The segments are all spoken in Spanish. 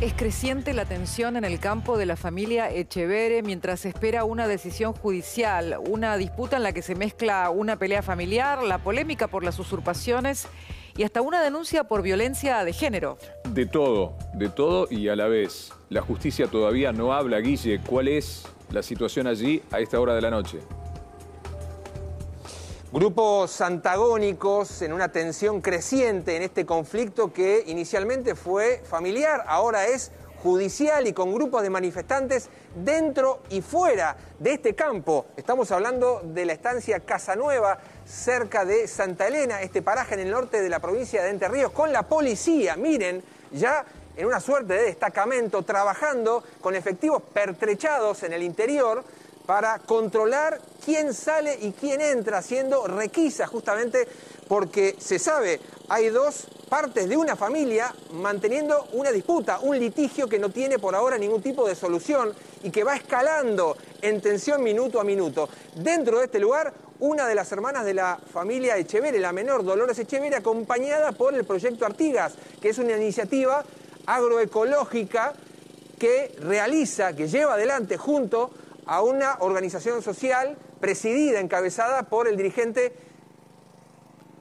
Es creciente la tensión en el campo de la familia Echevere mientras espera una decisión judicial, una disputa en la que se mezcla una pelea familiar, la polémica por las usurpaciones y hasta una denuncia por violencia de género. De todo, de todo y a la vez. La justicia todavía no habla, Guille, cuál es la situación allí a esta hora de la noche. Grupos antagónicos en una tensión creciente en este conflicto que inicialmente fue familiar, ahora es judicial y con grupos de manifestantes dentro y fuera de este campo. Estamos hablando de la estancia Casanueva, cerca de Santa Elena, este paraje en el norte de la provincia de Entre Ríos, con la policía, miren, ya en una suerte de destacamento, trabajando con efectivos pertrechados en el interior para controlar quién sale y quién entra, haciendo requisa justamente porque se sabe, hay dos partes de una familia manteniendo una disputa, un litigio que no tiene por ahora ningún tipo de solución y que va escalando en tensión minuto a minuto. Dentro de este lugar, una de las hermanas de la familia Echeverre, la menor Dolores Echeverri, acompañada por el proyecto Artigas, que es una iniciativa agroecológica que realiza, que lleva adelante junto a una organización social presidida, encabezada por el dirigente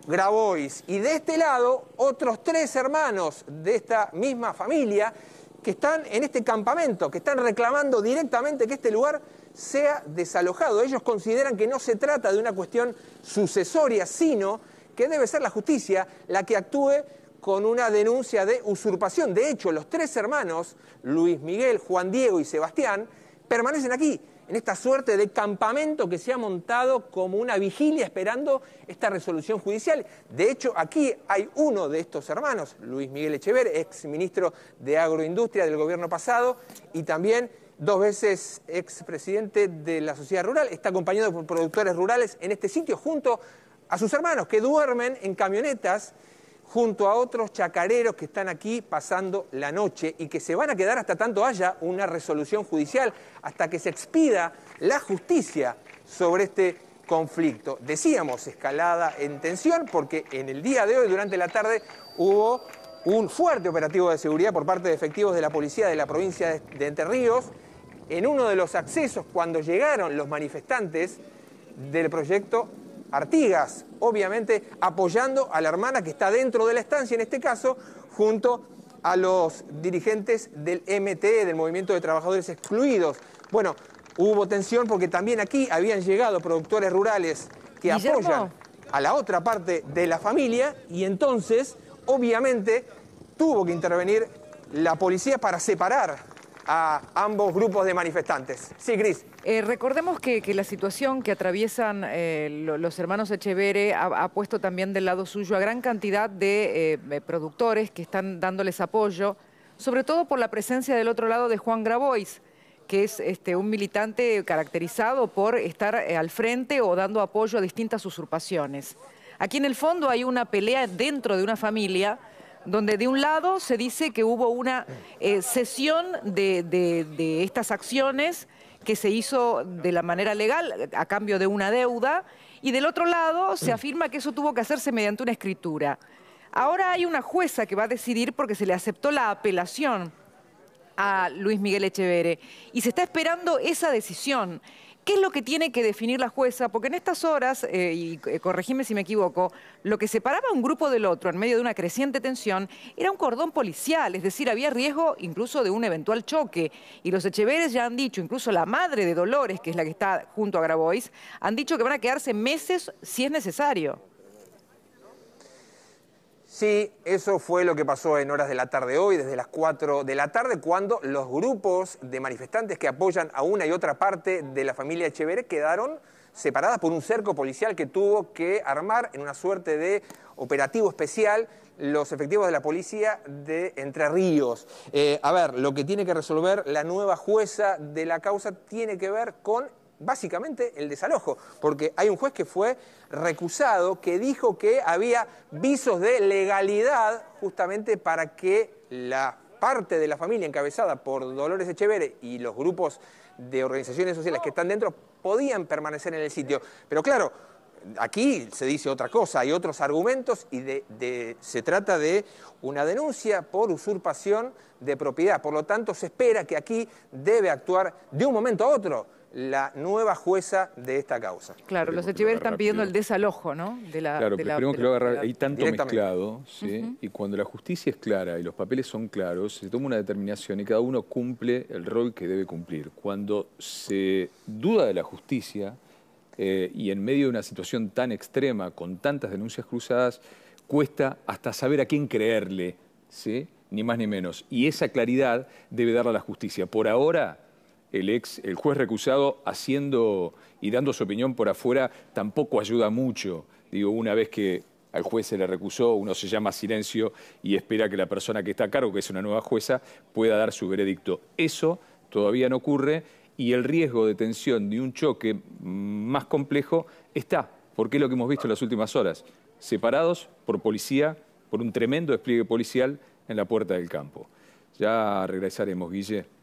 Grabois. Y de este lado, otros tres hermanos de esta misma familia que están en este campamento, que están reclamando directamente que este lugar sea desalojado. Ellos consideran que no se trata de una cuestión sucesoria, sino que debe ser la justicia la que actúe con una denuncia de usurpación. De hecho, los tres hermanos, Luis Miguel, Juan Diego y Sebastián, permanecen aquí en esta suerte de campamento que se ha montado como una vigilia esperando esta resolución judicial. De hecho, aquí hay uno de estos hermanos, Luis Miguel Echever, ex ministro de Agroindustria del gobierno pasado y también dos veces expresidente de la sociedad rural, está acompañado por productores rurales en este sitio junto a sus hermanos que duermen en camionetas junto a otros chacareros que están aquí pasando la noche y que se van a quedar hasta tanto haya una resolución judicial, hasta que se expida la justicia sobre este conflicto. Decíamos escalada en tensión porque en el día de hoy, durante la tarde, hubo un fuerte operativo de seguridad por parte de efectivos de la policía de la provincia de Entre Ríos. En uno de los accesos, cuando llegaron los manifestantes del proyecto, Artigas, obviamente apoyando a la hermana que está dentro de la estancia, en este caso, junto a los dirigentes del MTE, del Movimiento de Trabajadores Excluidos. Bueno, hubo tensión porque también aquí habían llegado productores rurales que apoyan a la otra parte de la familia y entonces, obviamente, tuvo que intervenir la policía para separar a ambos grupos de manifestantes. Sí, Gris. Eh, recordemos que, la situación que atraviesan eh, los hermanos Echevere ha, puesto también del lado suyo a gran cantidad de eh, productores que están dándoles apoyo, sobre todo por la presencia del otro lado de Juan Grabois, que es este, un militante caracterizado por estar al frente o dando apoyo a distintas usurpaciones. Aquí en el fondo hay una pelea dentro de una familia donde de un lado se dice que hubo una eh, cesión de, de estas acciones que se hizo de la manera legal a cambio de una deuda y del otro lado se afirma que eso tuvo que hacerse mediante una escritura. Ahora hay una jueza que va a decidir porque se le aceptó la apelación a Luis Miguel Echevere y se está esperando esa decisión. ¿Qué es lo que tiene que definir la jueza? Porque en estas horas, eh, y eh, corregime si me equivoco, lo que separaba un grupo del otro en medio de una creciente tensión era un cordón policial, es decir, había riesgo incluso de un eventual choque. Y los Echeveres ya han dicho, incluso la madre de Dolores, que es la que está junto a Grabois, han dicho que van a quedarse meses si es necesario. Sí, eso fue lo que pasó en horas de la tarde hoy, desde las 4 de la tarde, cuando los grupos de manifestantes que apoyan a una y otra parte de la familia Echeveré quedaron separadas por un cerco policial que tuvo que armar en una suerte de operativo especial los efectivos de la policía de Entre Ríos. Eh, a ver, lo que tiene que resolver la nueva jueza de la causa tiene que ver con básicamente el desalojo, porque hay un juez que fue recusado, que dijo que había visos de legalidad justamente para que la parte de la familia encabezada por Dolores Echevere y los grupos de organizaciones sociales que están dentro podían permanecer en el sitio. Pero claro, aquí se dice otra cosa, hay otros argumentos y se trata de una denuncia por usurpación de propiedad. Por lo tanto, se espera que aquí debe actuar de un momento a otro la nueva jueza de esta causa. Claro, los Echever están pidiendo el desalojo, ¿no? De la, claro, pero que lo agarrar. Hay tanto mezclado, ¿sí? Y cuando la justicia es clara y los papeles son claros, se toma una determinación y cada uno cumple el rol que debe cumplir. Cuando se duda de la justicia eh, y en medio de una situación tan extrema, con tantas denuncias cruzadas, cuesta hasta saber a quién creerle, ¿sí? Ni más ni menos. Y esa claridad debe darla la justicia. Por ahora el ex, el juez recusado haciendo y dando su opinión por afuera tampoco ayuda mucho. Digo, una vez que al juez se le recusó, uno se llama silencio y espera que la persona que está a cargo, que es una nueva jueza, pueda dar su veredicto. Eso todavía no ocurre y el riesgo de tensión de un choque más complejo está, porque es lo que hemos visto en las últimas horas, separados por policía, por un tremendo despliegue policial en la puerta del campo. Ya regresaremos, Guille.